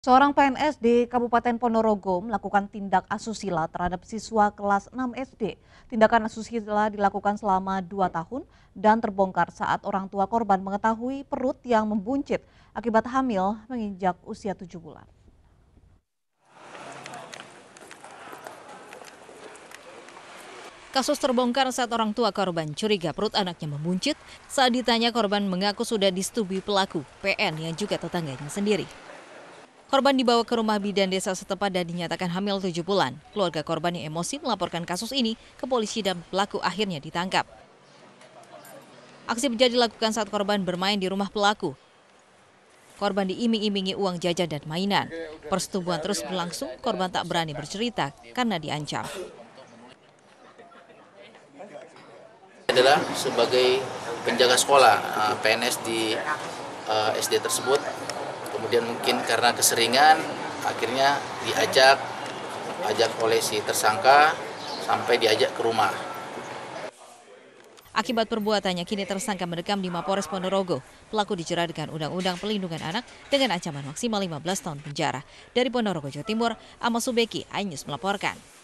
Seorang PNS di Kabupaten Ponorogo melakukan tindak asusila terhadap siswa kelas 6 SD. Tindakan asusila dilakukan selama 2 tahun dan terbongkar saat orang tua korban mengetahui perut yang membuncit akibat hamil menginjak usia 7 bulan. Kasus terbongkar saat orang tua korban curiga perut anaknya membuncit. Saat ditanya korban mengaku sudah disetubui pelaku, PN yang juga tetangganya sendiri. Korban dibawa ke rumah bidan desa setempat dan dinyatakan hamil tujuh bulan. Keluarga korban yang emosi melaporkan kasus ini ke polisi dan pelaku akhirnya ditangkap. Aksi bejat dilakukan saat korban bermain di rumah pelaku. Korban diiming-imingi uang jajan dan mainan. Persetubuhan terus berlangsung, korban tak berani bercerita karena diancam. Adalah sebagai penjaga sekolah eh, PNS di eh, SD tersebut kemudian mungkin karena keseringan akhirnya diajak ajak oleh si tersangka sampai diajak ke rumah. Akibat perbuatannya kini tersangka mendekam di Mapores Ponorogo. Pelaku dijerat dengan Undang-Undang Pelindungan Anak dengan ancaman maksimal 15 tahun penjara. Dari Ponorogo, Jawa Timur, Amos Subeki, Ainyus melaporkan.